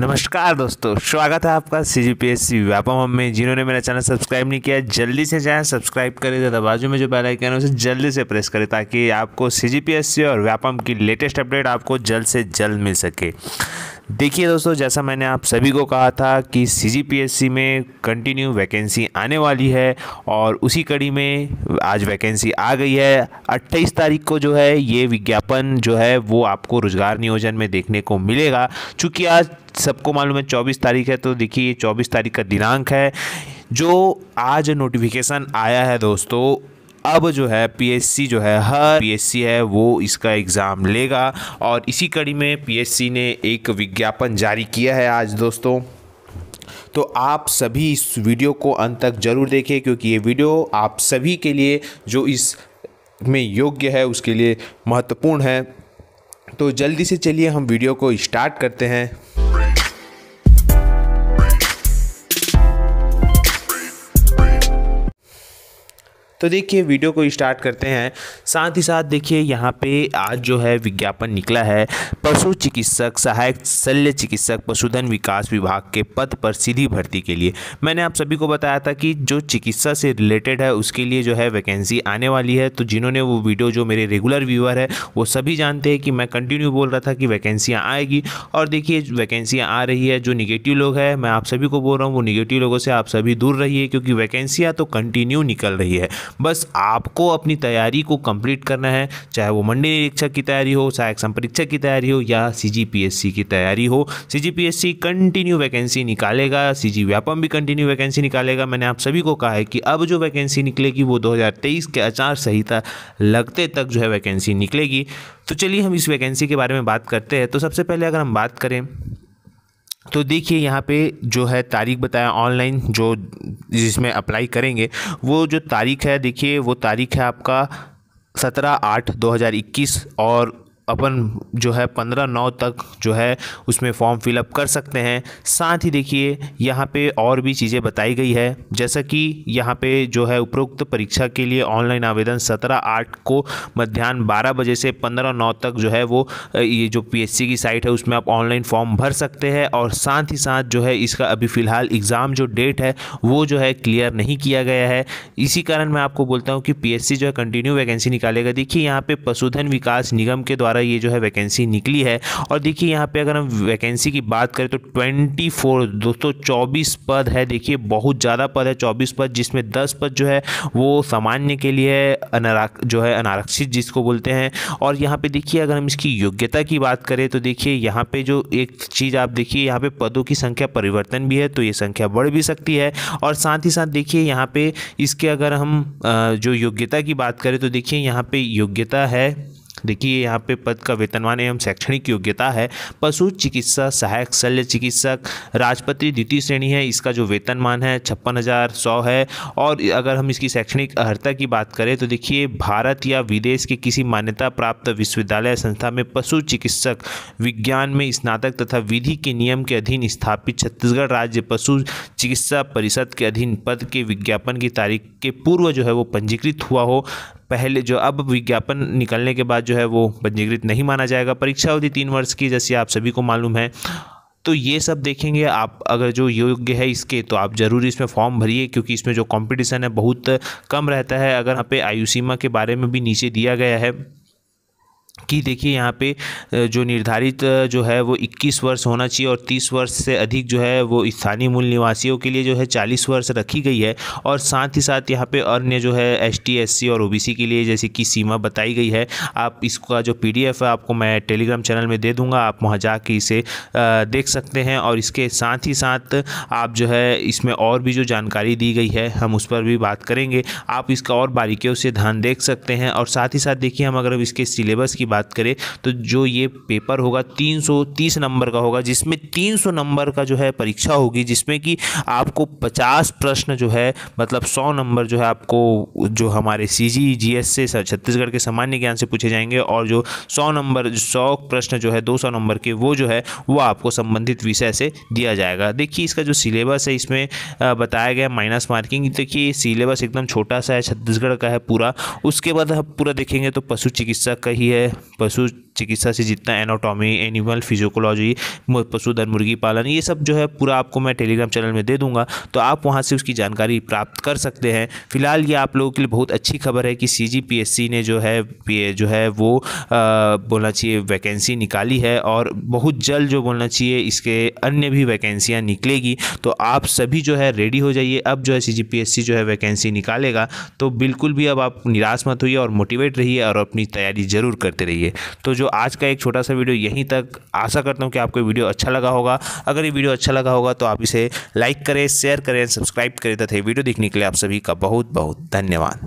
नमस्कार दोस्तों स्वागत है आपका C G P S C Vyapam हम में जिन्होंने मेरा चैनल सब्सक्राइब नहीं किया जल्दी से जाएं सब्सक्राइब करें ज़्यादा बाजू में जो बेल आइकन है उसे जल्दी से प्रेस करें ताकि आपको सी जी पी एस सी और व्यापम की लेटेस्ट अपडेट आपको जल्द से जल्द मिल सके देखिए दोस्तों जैसा मैंने आप सभी को कहा था कि सी में कंटिन्यू वैकेंसी आने वाली है और उसी कड़ी में आज वैकेंसी आ गई है 28 तारीख को जो है ये विज्ञापन जो है वो आपको रोज़गार नियोजन में देखने को मिलेगा चूँकि आज सबको मालूम है चौबीस तारीख है तो देखिए ये चौबीस तारीख का दिनांक है जो आज नोटिफिकेशन आया है दोस्तों अब जो है पीएससी जो है हर पीएससी है वो इसका एग्ज़ाम लेगा और इसी कड़ी में पीएससी ने एक विज्ञापन जारी किया है आज दोस्तों तो आप सभी इस वीडियो को अंत तक ज़रूर देखें क्योंकि ये वीडियो आप सभी के लिए जो इस में योग्य है उसके लिए महत्वपूर्ण है तो जल्दी से चलिए हम वीडियो को स्टार्ट करते हैं तो देखिए वीडियो को स्टार्ट करते हैं साथ ही साथ देखिए यहाँ पे आज जो है विज्ञापन निकला है पशु चिकित्सक सहायक शल्य चिकित्सक पशुधन विकास विभाग के पद पर सीधी भर्ती के लिए मैंने आप सभी को बताया था कि जो चिकित्सा से रिलेटेड है उसके लिए जो है वैकेंसी आने वाली है तो जिन्होंने वो वीडियो जो मेरे रेगुलर व्यूअर है वो सभी जानते हैं कि मैं कंटिन्यू बोल रहा था कि वैकेंसियाँ आएगी और देखिए वैकेंसियाँ आ रही है जो निगेटिव लोग हैं मैं आप सभी को बोल रहा हूँ वो निगेटिव लोगों से आप सभी दूर रहिए क्योंकि वैकेंसियाँ तो कंटिन्यू निकल रही है बस आपको अपनी तैयारी को कंप्लीट करना है चाहे वो मंडी निरीक्षक की तैयारी हो सहायक संपरीक्षक की तैयारी हो या सी की तैयारी हो सी कंटिन्यू वैकेंसी निकालेगा सी व्यापम भी कंटिन्यू वैकेंसी निकालेगा मैंने आप सभी को कहा है कि अब जो वैकेंसी निकलेगी वो दो के आचार संहिता लगते तक जो है वैकेंसी निकलेगी तो चलिए हम इस वैकेंसी के बारे में बात करते हैं तो सबसे पहले अगर हम बात करें तो देखिए यहाँ पे जो है तारीख बताया ऑनलाइन जो जिसमें अप्लाई करेंगे वो जो तारीख है देखिए वो तारीख है आपका सत्रह आठ दो हज़ार इक्कीस और अपन जो है पंद्रह नौ तक जो है उसमें फॉर्म फिलअप कर सकते हैं साथ ही देखिए यहाँ पे और भी चीज़ें बताई गई है जैसा कि यहाँ पे जो है उपरोक्त परीक्षा के लिए ऑनलाइन आवेदन सत्रह आठ को मध्यान्ह बारह बजे से पंद्रह नौ तक जो है वो ये जो पीएससी की साइट है उसमें आप ऑनलाइन फॉर्म भर सकते हैं और साथ ही साथ जो है इसका अभी फ़िलहाल एग्ज़ाम जो डेट है वो जो है क्लियर नहीं किया गया है इसी कारण मैं आपको बोलता हूँ कि पी जो है कंटिन्यू वैकेंसी निकालेगा देखिए यहाँ पर पशुधन विकास निगम के द्वारा द्वारा ये जो है वैकेंसी निकली है और देखिए यहाँ पे अगर हम वैकेंसी की बात करें तो ट्वेंटी फोर दोस्तों चौबीस पद है देखिए बहुत ज़्यादा पद है चौबीस पद जिसमें दस पद जो है वो सामान्य के लिए जो है अनारक्षित जिसको बोलते हैं और यहाँ पर देखिए अगर हम इसकी योग्यता की बात करें तो देखिए यहाँ पर जो एक चीज़ आप देखिए यहाँ पर पदों की संख्या परिवर्तन भी है तो ये संख्या बढ़ भी सकती है और साथ ही साथ देखिए यहाँ पे इसके अगर हम जो योग्यता की बात करें तो देखिए यहाँ पे योग्यता है देखिए यहाँ पे पद का वेतनमान एवं शैक्षणिक योग्यता है पशु चिकित्सा सहायक शल्य चिकित्सक राजपत्र द्वितीय श्रेणी है इसका जो वेतनमान है छप्पन हज़ार सौ है और अगर हम इसकी शैक्षणिक अर्हता की बात करें तो देखिए भारत या विदेश के किसी मान्यता प्राप्त विश्वविद्यालय संस्था में पशु चिकित्सक विज्ञान में स्नातक तथा विधि के नियम के अधीन स्थापित छत्तीसगढ़ राज्य पशु चिकित्सा परिषद के अधीन पद के विज्ञापन की तारीख के पूर्व जो है वो पंजीकृत हुआ हो पहले जो अब विज्ञापन निकलने के बाद जो है वो पंजीकृत नहीं माना जाएगा परीक्षा अवधि तीन वर्ष की जैसे आप सभी को मालूम है तो ये सब देखेंगे आप अगर जो योग्य है इसके तो आप ज़रूर इसमें फॉर्म भरिए क्योंकि इसमें जो कंपटीशन है बहुत कम रहता है अगर यहाँ पे आयु सीमा के बारे में भी नीचे दिया गया है कि देखिए यहाँ पे जो निर्धारित जो है वो 21 वर्ष होना चाहिए और 30 वर्ष से अधिक जो है वो स्थानीय मूल निवासियों के लिए जो है 40 वर्ष रखी गई है और साथ ही साथ यहाँ पे अन्य जो है एस टी और ओ के लिए जैसे कि सीमा बताई गई है आप इसका जो पी है आपको मैं टेलीग्राम चैनल में दे दूँगा आप वहाँ जा इसे देख सकते हैं और इसके साथ ही साथ आप जो है इसमें और भी जो जानकारी दी गई है हम उस पर भी बात करेंगे आप इसका और बारीकियों से ध्यान देख सकते हैं और साथ ही साथ देखिए हम अगर इसके सिलेबस की की बात करें तो जो ये पेपर होगा 330 नंबर का होगा जिसमें 300 नंबर का जो है परीक्षा होगी जिसमें कि आपको 50 प्रश्न जो है मतलब 100 नंबर जो है आपको जो हमारे सी जी जी एस से छत्तीसगढ़ के सामान्य ज्ञान से पूछे जाएंगे और जो सौ नंबर सौ प्रश्न जो है सौ नंबर के वो जो है वो आपको संबंधित विषय से दिया जाएगा देखिए इसका जो सिलेबस है इसमें बताया गया माइनस मार्किंग देखिए सिलेबस एकदम छोटा सा है छत्तीसगढ़ का है पूरा उसके बाद हम पूरा देखेंगे तो पशु चिकित्सा का ही है पशु चिकित्सा से जितना एनाटॉमी एनिमल फिजियोकोलॉजी पशुधन मुर्गी पालन ये सब जो है पूरा आपको मैं टेलीग्राम चैनल में दे दूंगा तो आप वहाँ से उसकी जानकारी प्राप्त कर सकते हैं फिलहाल ये आप लोगों के लिए बहुत अच्छी खबर है कि सी ने जो है जो है वो बोलना चाहिए वैकेंसी निकाली है और बहुत जल्द जो बोलना चाहिए इसके अन्य भी वैकेंसियाँ निकलेगी तो आप सभी जो है रेडी हो जाइए अब जो है सी जो है वैकेंसी निकालेगा तो बिल्कुल भी अब आप निराश मत होइए और मोटिवेट रहिए और अपनी तैयारी ज़रूर करते रहिए तो जो जो आज का एक छोटा सा वीडियो यहीं तक आशा करता हूँ कि आपको वीडियो अच्छा लगा होगा अगर ये वीडियो अच्छा लगा होगा तो आप इसे लाइक करें शेयर करें सब्सक्राइब करें तथा वीडियो देखने के लिए आप सभी का बहुत बहुत धन्यवाद